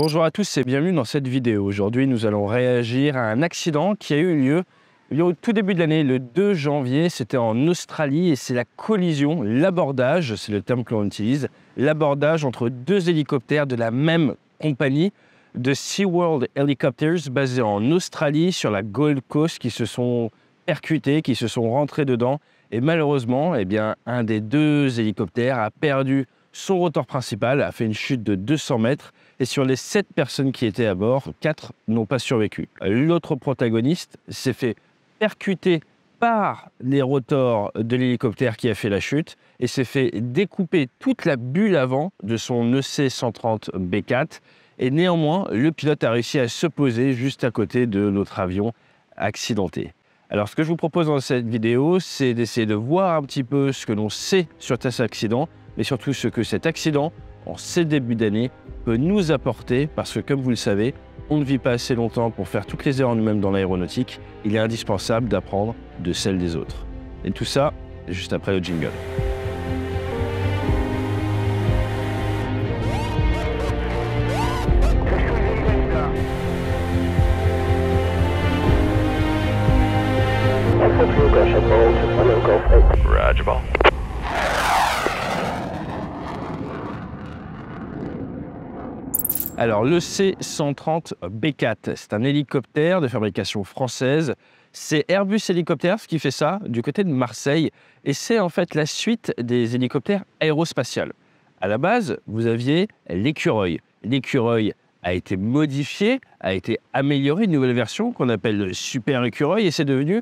Bonjour à tous et bienvenue dans cette vidéo. Aujourd'hui, nous allons réagir à un accident qui a eu lieu au tout début de l'année, le 2 janvier. C'était en Australie et c'est la collision, l'abordage, c'est le terme que l'on utilise, l'abordage entre deux hélicoptères de la même compagnie de SeaWorld Helicopters basée en Australie sur la Gold Coast qui se sont percutés, qui se sont rentrés dedans. Et malheureusement, eh bien, un des deux hélicoptères a perdu son rotor principal a fait une chute de 200 mètres et sur les 7 personnes qui étaient à bord, 4 n'ont pas survécu. L'autre protagoniste s'est fait percuter par les rotors de l'hélicoptère qui a fait la chute et s'est fait découper toute la bulle avant de son EC-130B4. Et néanmoins, le pilote a réussi à se poser juste à côté de notre avion accidenté. Alors ce que je vous propose dans cette vidéo, c'est d'essayer de voir un petit peu ce que l'on sait sur cet accident mais surtout ce que cet accident, en ces débuts d'année, peut nous apporter, parce que comme vous le savez, on ne vit pas assez longtemps pour faire toutes les erreurs nous-mêmes dans l'aéronautique. Il est indispensable d'apprendre de celles des autres. Et tout ça, juste après le jingle. Alors, le C-130B4, c'est un hélicoptère de fabrication française. C'est Airbus Helicopters qui fait ça du côté de Marseille. Et c'est en fait la suite des hélicoptères aérospatiales. À la base, vous aviez l'écureuil. L'écureuil a été modifié, a été amélioré, une nouvelle version qu'on appelle le Super Écureuil. Et c'est devenu,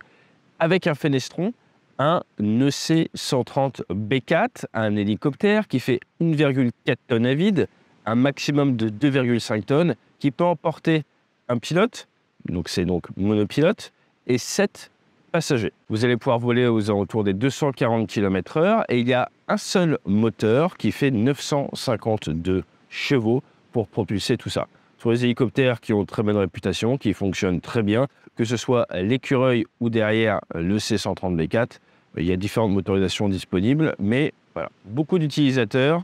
avec un fenestron, un EC-130B4, un hélicoptère qui fait 1,4 tonnes à vide, un maximum de 2,5 tonnes qui peut emporter un pilote, donc c'est donc monopilote, et 7 passagers. Vous allez pouvoir voler aux alentours des 240 km/h et il y a un seul moteur qui fait 952 chevaux pour propulser tout ça. Sur les hélicoptères qui ont très bonne réputation, qui fonctionnent très bien, que ce soit l'écureuil ou derrière le C130 B4. Il y a différentes motorisations disponibles, mais beaucoup d'utilisateurs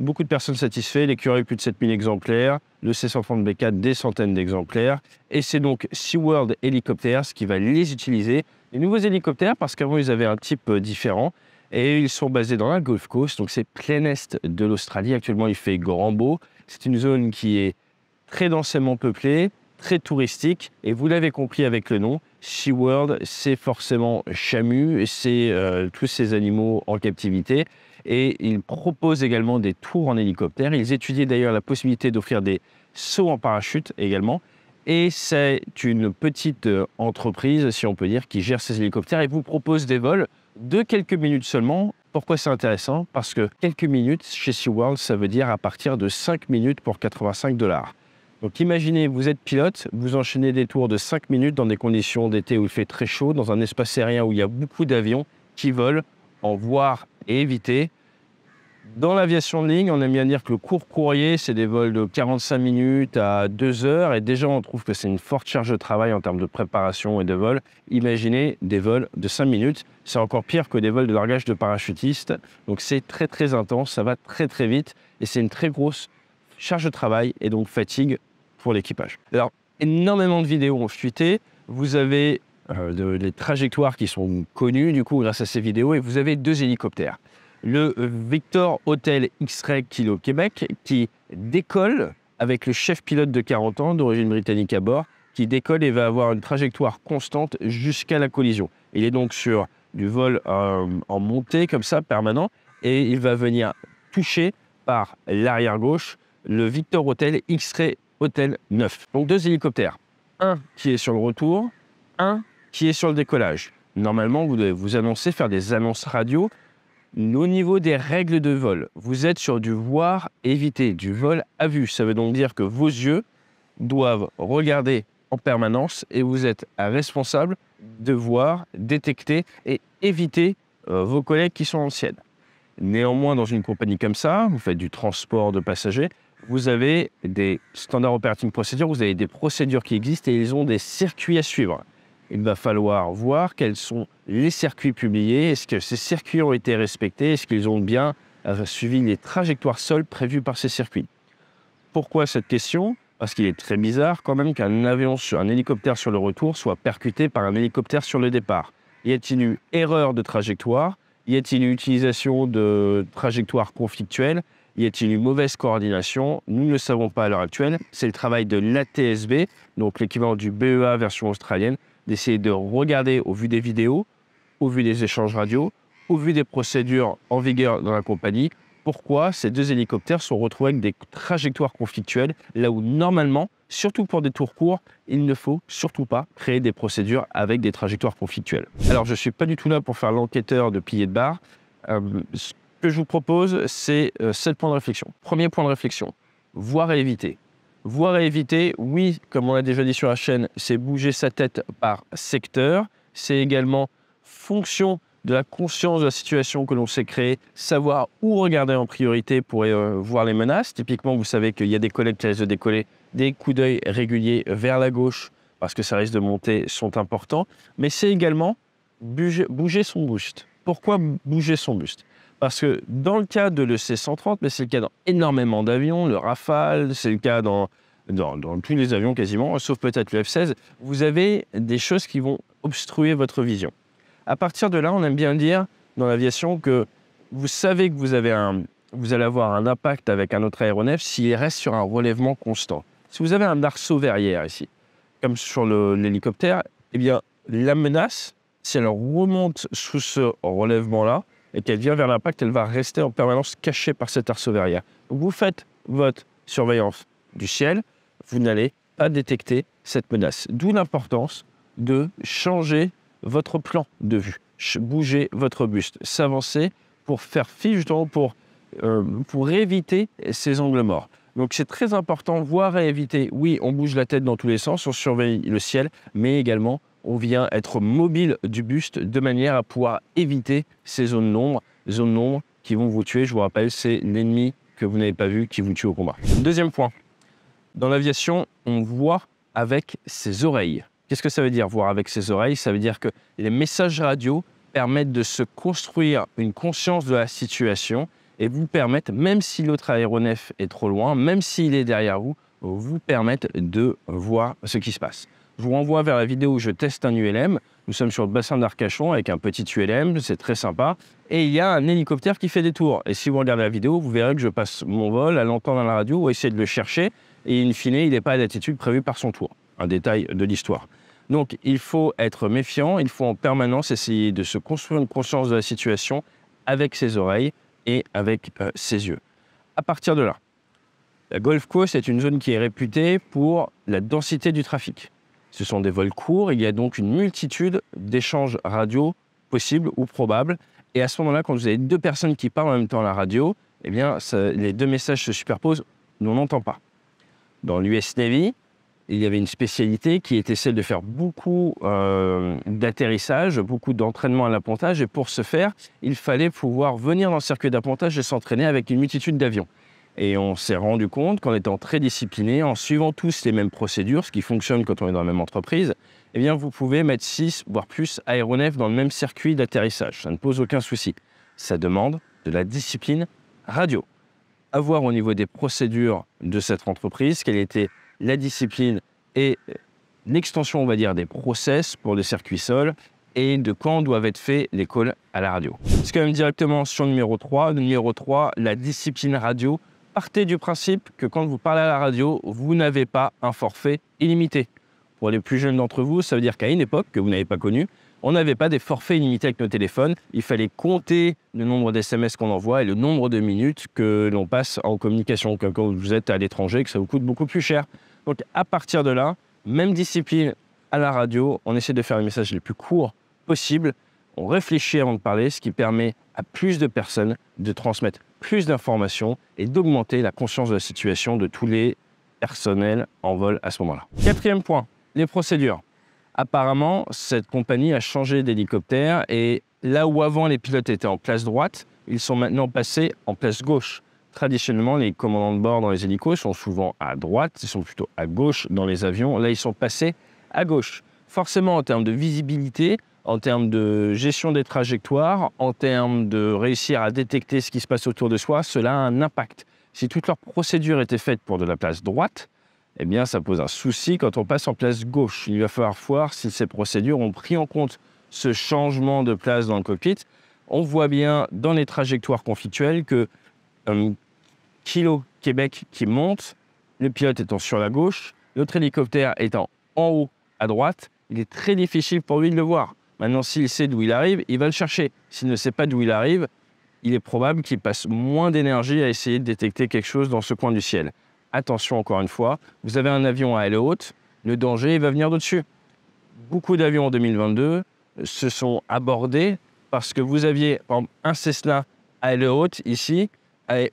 beaucoup de personnes satisfaites, les curieux plus de 7000 exemplaires, le C130 B4 des centaines d'exemplaires. Et c'est donc SeaWorld Helicopters qui va les utiliser, les nouveaux hélicoptères, parce qu'avant ils avaient un type euh, différent. Et ils sont basés dans la Gulf Coast, donc c'est plein est de l'Australie. Actuellement, il fait grand beau. C'est une zone qui est très densément peuplée, très touristique. Et vous l'avez compris avec le nom, SeaWorld, c'est forcément Chamu, c'est euh, tous ces animaux en captivité. Et ils proposent également des tours en hélicoptère. Ils étudient d'ailleurs la possibilité d'offrir des sauts en parachute également. Et c'est une petite euh, entreprise, si on peut dire, qui gère ces hélicoptères et vous propose des vols de quelques minutes seulement. Pourquoi c'est intéressant Parce que quelques minutes chez SeaWorld, ça veut dire à partir de 5 minutes pour 85 dollars. Donc imaginez, vous êtes pilote, vous enchaînez des tours de 5 minutes dans des conditions d'été où il fait très chaud, dans un espace aérien où il y a beaucoup d'avions qui volent, en voir et éviter. Dans l'aviation de ligne, on aime bien dire que le court courrier, c'est des vols de 45 minutes à 2 heures, et déjà on trouve que c'est une forte charge de travail en termes de préparation et de vol. Imaginez des vols de 5 minutes, c'est encore pire que des vols de largage de parachutistes, donc c'est très très intense, ça va très très vite, et c'est une très grosse charge de travail et donc fatigue pour l'équipage. Alors, énormément de vidéos ont fuité. Vous avez euh, les trajectoires qui sont connues, du coup, grâce à ces vidéos, et vous avez deux hélicoptères. Le euh, Victor Hotel X-Ray Kilo Québec, qui décolle avec le chef pilote de 40 ans, d'origine britannique à bord, qui décolle et va avoir une trajectoire constante jusqu'à la collision. Il est donc sur du vol euh, en montée, comme ça, permanent, et il va venir toucher par l'arrière gauche le Victor Hotel X-Ray Hôtel 9. Donc deux hélicoptères. Un qui est sur le retour, un qui est sur le décollage. Normalement, vous devez vous annoncer, faire des annonces radio. Au niveau des règles de vol, vous êtes sur du voir éviter, du vol à vue. Ça veut donc dire que vos yeux doivent regarder en permanence et vous êtes responsable de voir, détecter et éviter euh, vos collègues qui sont en ciel. Néanmoins, dans une compagnie comme ça, vous faites du transport de passagers, vous avez des standards operating procedures, vous avez des procédures qui existent et ils ont des circuits à suivre. Il va falloir voir quels sont les circuits publiés, est-ce que ces circuits ont été respectés, est-ce qu'ils ont bien euh, suivi les trajectoires sol prévues par ces circuits. Pourquoi cette question Parce qu'il est très bizarre quand même qu'un avion, un hélicoptère sur le retour soit percuté par un hélicoptère sur le départ. Y a-t-il eu erreur de trajectoire Y a-t-il eu utilisation de trajectoires conflictuelles y a-t-il une mauvaise coordination Nous ne savons pas à l'heure actuelle. C'est le travail de l'ATSB, donc l'équivalent du BEA version australienne, d'essayer de regarder au vu des vidéos, au vu des échanges radio, au vu des procédures en vigueur dans la compagnie, pourquoi ces deux hélicoptères sont retrouvés avec des trajectoires conflictuelles, là où normalement, surtout pour des tours courts, il ne faut surtout pas créer des procédures avec des trajectoires conflictuelles. Alors je ne suis pas du tout là pour faire l'enquêteur de pilier de barre. Euh, que je vous propose, c'est euh, sept points de réflexion. Premier point de réflexion, voir et éviter. Voir et éviter, oui, comme on l'a déjà dit sur la chaîne, c'est bouger sa tête par secteur. C'est également fonction de la conscience de la situation que l'on s'est créée, savoir où regarder en priorité pour euh, voir les menaces. Typiquement, vous savez qu'il y a des collègues qui risquent de décoller, des coups d'œil réguliers vers la gauche parce que ça risque de monter sont importants. Mais c'est également bouger son buste. Pourquoi bouger son buste parce que dans le cas de l'EC-130, mais c'est le cas dans énormément d'avions, le Rafale, c'est le cas dans, tous les avions quasiment, sauf peut-être le F-16, vous avez des choses qui vont obstruer votre vision. À partir de là, on aime bien dire dans l'aviation que vous savez que vous, avez un, vous allez avoir un impact avec un autre aéronef s'il reste sur un relèvement constant. Si vous avez un arceau verrière ici, comme sur l'hélicoptère, eh bien, la menace, si elle remonte sous ce relèvement-là, et qu'elle vient vers l'impact, elle va rester en permanence cachée par cet arceau verrière. vous faites votre surveillance du ciel, vous n'allez pas détecter cette menace. D'où l'importance de changer votre plan de vue, bouger votre buste, s'avancer pour faire fi, justement, pour, euh, pour éviter ces angles morts. Donc c'est très important, voir à éviter. Oui, on bouge la tête dans tous les sens, on surveille le ciel, mais également on vient être mobile du buste de manière à pouvoir éviter ces zones d'ombre, zones d'ombre qui vont vous tuer. Je vous rappelle, c'est l'ennemi que vous n'avez pas vu qui vous tue au combat. Deuxième point, dans l'aviation, on voit avec ses oreilles. Qu'est-ce que ça veut dire voir avec ses oreilles Ça veut dire que les messages radio permettent de se construire une conscience de la situation et vous permettent, même si l'autre aéronef est trop loin, même s'il est derrière vous, vous permettent de voir ce qui se passe. Je vous renvoie vers la vidéo où je teste un ULM. Nous sommes sur le bassin d'Arcachon avec un petit ULM, c'est très sympa. Et il y a un hélicoptère qui fait des tours. Et si vous regardez la vidéo, vous verrez que je passe mon vol à l'entendre dans la radio ou essayer de le chercher. Et in fine, il n'est pas à l'attitude prévue par son tour. Un détail de l'histoire. Donc il faut être méfiant, il faut en permanence essayer de se construire une conscience de la situation avec ses oreilles et avec euh, ses yeux. À partir de là, la Golf Coast est une zone qui est réputée pour la densité du trafic. Ce sont des vols courts, il y a donc une multitude d'échanges radio possibles ou probables. Et à ce moment-là, quand vous avez deux personnes qui parlent en même temps à la radio, eh bien, les deux messages se superposent, on n'entend pas. Dans l'US Navy, il y avait une spécialité qui était celle de faire beaucoup d'atterrissages, euh, d'atterrissage, beaucoup d'entraînement à l'appontage. Et pour ce faire, il fallait pouvoir venir dans le circuit d'appontage et s'entraîner avec une multitude d'avions. Et on s'est rendu compte qu'en étant très discipliné, en suivant tous les mêmes procédures, ce qui fonctionne quand on est dans la même entreprise, eh bien vous pouvez mettre 6, voire plus, aéronefs dans le même circuit d'atterrissage. Ça ne pose aucun souci. Ça demande de la discipline radio. avoir au niveau des procédures de cette entreprise, quelle était la discipline et l'extension, on va dire, des process pour le circuits sol et de quand doivent être faits les calls à la radio. C'est quand même directement sur numéro 3. numéro 3, la discipline radio partez du principe que quand vous parlez à la radio, vous n'avez pas un forfait illimité. Pour les plus jeunes d'entre vous, ça veut dire qu'à une époque que vous n'avez pas connue, on n'avait pas des forfaits illimités avec nos téléphones. Il fallait compter le nombre d'SMS qu'on envoie et le nombre de minutes que l'on passe en communication, quand vous êtes à l'étranger, que ça vous coûte beaucoup plus cher. Donc à partir de là, même discipline à la radio, on essaie de faire les messages les plus courts possibles. On réfléchit avant de parler, ce qui permet à plus de personnes de transmettre plus d'informations et d'augmenter la conscience de la situation de tous les personnels en vol à ce moment-là. Quatrième point, les procédures. Apparemment, cette compagnie a changé d'hélicoptère et là où avant les pilotes étaient en place droite, ils sont maintenant passés en place gauche. Traditionnellement, les commandants de bord dans les hélicos sont souvent à droite, ils sont plutôt à gauche dans les avions. Là, ils sont passés à gauche. Forcément, en termes de visibilité, en termes de gestion des trajectoires, en termes de réussir à détecter ce qui se passe autour de soi, cela a un impact. Si toutes leurs procédures étaient faites pour de la place droite, eh bien, ça pose un souci quand on passe en place gauche. Il va falloir voir si ces procédures ont pris en compte ce changement de place dans le cockpit. On voit bien dans les trajectoires conflictuelles que un hum, Kilo Québec qui monte, le pilote étant sur la gauche, l'autre hélicoptère étant en haut à droite, il est très difficile pour lui de le voir. Maintenant, s'il sait d'où il arrive, il va le chercher. S'il ne sait pas d'où il arrive, il est probable qu'il passe moins d'énergie à essayer de détecter quelque chose dans ce coin du ciel. Attention encore une fois, vous avez un avion à aile haute, le danger va venir d'au-dessus. Beaucoup d'avions en 2022 se sont abordés parce que vous aviez un Cessna à aile haute ici,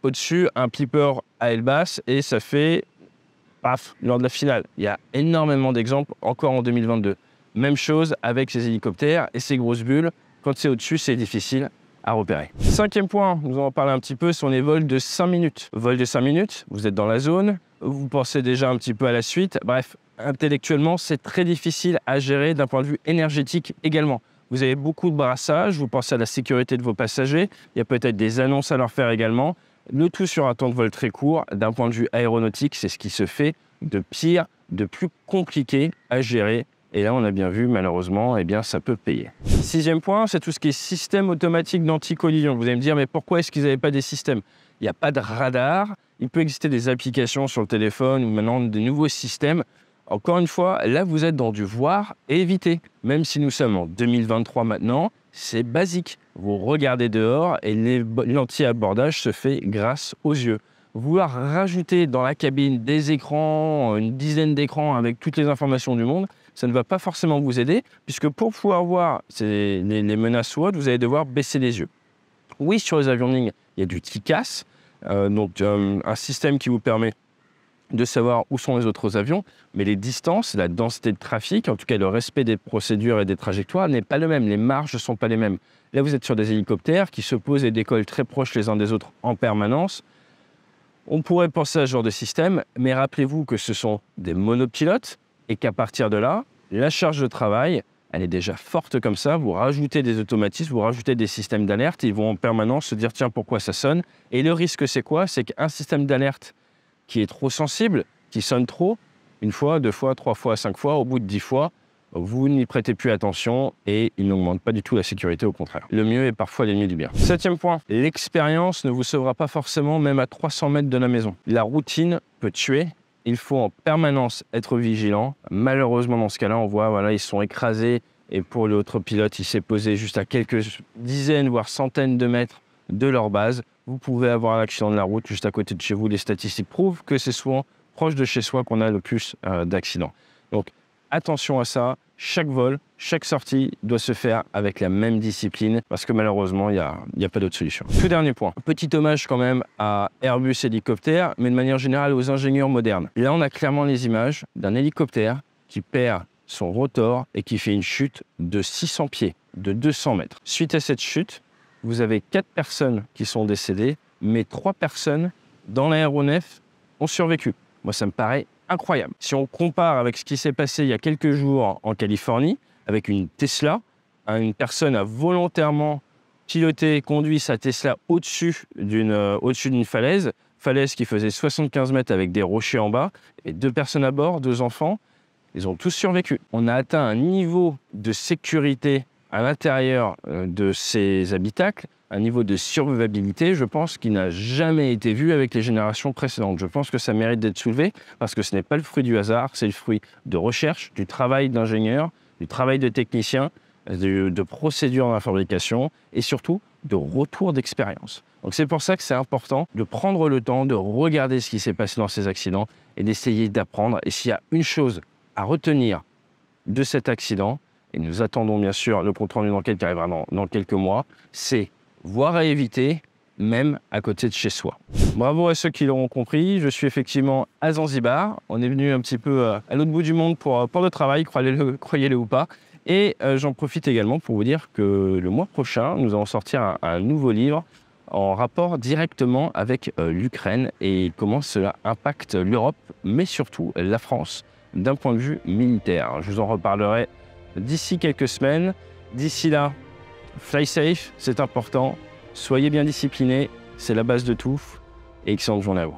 au-dessus un Plipper à aile basse et ça fait paf lors de la finale. Il y a énormément d'exemples encore en 2022. Même chose avec ces hélicoptères et ces grosses bulles. Quand c'est au-dessus, c'est difficile à repérer. Cinquième point, nous allons parler un petit peu, sont les vols de 5 minutes. Vol de 5 minutes, vous êtes dans la zone, vous pensez déjà un petit peu à la suite. Bref, intellectuellement, c'est très difficile à gérer d'un point de vue énergétique également. Vous avez beaucoup de brassage, vous pensez à la sécurité de vos passagers, il y a peut-être des annonces à leur faire également. Le tout sur un temps de vol très court, d'un point de vue aéronautique, c'est ce qui se fait de pire, de plus compliqué à gérer et là, on a bien vu, malheureusement, eh bien, ça peut payer. Sixième point, c'est tout ce qui est système automatique d'anti-collision. Vous allez me dire, mais pourquoi est-ce qu'ils n'avaient pas des systèmes Il n'y a pas de radar. Il peut exister des applications sur le téléphone ou maintenant des nouveaux systèmes. Encore une fois, là, vous êtes dans du voir et éviter. Même si nous sommes en 2023 maintenant, c'est basique. Vous regardez dehors et l'anti-abordage se fait grâce aux yeux vouloir rajouter dans la cabine des écrans, une dizaine d'écrans avec toutes les informations du monde, ça ne va pas forcément vous aider, puisque pour pouvoir voir les, menaces ou autres, vous allez devoir baisser les yeux. Oui, sur les avions de ligne, il y a du TICAS, euh, donc euh, un système qui vous permet de savoir où sont les autres avions, mais les distances, la densité de trafic, en tout cas le respect des procédures et des trajectoires n'est pas le même, les marges ne sont pas les mêmes. Là, vous êtes sur des hélicoptères qui se posent et décollent très proches les uns des autres en permanence. On pourrait penser à ce genre de système, mais rappelez-vous que ce sont des monopilotes, et qu'à partir de là, la charge de travail, elle est déjà forte comme ça. Vous rajoutez des automatismes, vous rajoutez des systèmes d'alerte, ils vont en permanence se dire tiens, pourquoi ça sonne Et le risque, c'est quoi C'est qu'un système d'alerte qui est trop sensible, qui sonne trop, une fois, deux fois, trois fois, cinq fois, au bout de dix fois, vous n'y prêtez plus attention et il n'augmente pas du tout la sécurité, au contraire. Le mieux est parfois l'ennemi du bien. Septième point, l'expérience ne vous sauvera pas forcément même à 300 mètres de la maison. La routine peut tuer il faut en permanence être vigilant. Malheureusement, dans ce cas-là, on voit, voilà, ils sont écrasés. Et pour l'autre pilote, il s'est posé juste à quelques dizaines, voire centaines de mètres de leur base. Vous pouvez avoir un accident de la route juste à côté de chez vous. Les statistiques prouvent que c'est souvent proche de chez soi qu'on a le plus euh, d'accidents. Donc attention à ça chaque vol, chaque sortie doit se faire avec la même discipline parce que malheureusement, il n'y a, pas d'autre solution. Tout dernier point. Petit hommage quand même à Airbus Hélicoptère, mais de manière générale aux ingénieurs modernes. Là, on a clairement les images d'un hélicoptère qui perd son rotor et qui fait une chute de 600 pieds, de 200 mètres. Suite à cette chute, vous avez quatre personnes qui sont décédées, mais trois personnes dans l'aéronef ont survécu. Moi, ça me paraît incroyable. Si on compare avec ce qui s'est passé il y a quelques jours en Californie, avec une Tesla, hein, une personne a volontairement piloté et conduit sa Tesla au-dessus d'une euh, falaise, falaise qui faisait 75 mètres avec des rochers en bas, et deux personnes à bord, deux enfants, ils ont tous survécu. On a atteint un niveau de sécurité à l'intérieur euh, de ces habitacles un niveau de survivabilité, je pense, qui n'a jamais été vu avec les générations précédentes. Je pense que ça mérite d'être soulevé parce que ce n'est pas le fruit du hasard, c'est le fruit de recherche, du travail d'ingénieur, du travail de technicien, de, procédures dans la fabrication et surtout de retour d'expérience. Donc c'est pour ça que c'est important de prendre le temps de regarder ce qui s'est passé dans ces accidents et d'essayer d'apprendre. Et s'il y a une chose à retenir de cet accident, et nous attendons bien sûr le compte rendu d'enquête qui arrivera dans quelques mois, c'est voire à éviter, même à côté de chez soi. Bravo à ceux qui l'auront compris, je suis effectivement à Zanzibar. On est venu un petit peu euh, à l'autre bout du monde pour euh, port de travail, croyez-le ou pas. Et euh, j'en profite également pour vous dire que le mois prochain, nous allons sortir un nouveau livre en rapport directement avec l'Ukraine et comment cela impacte l'Europe, mais surtout la France, d'un point de vue militaire. Je vous en reparlerai d'ici quelques semaines. D'ici là, Fly safe, c'est important. Soyez bien disciplinés, c'est la base de tout. Et excellente journée à vous.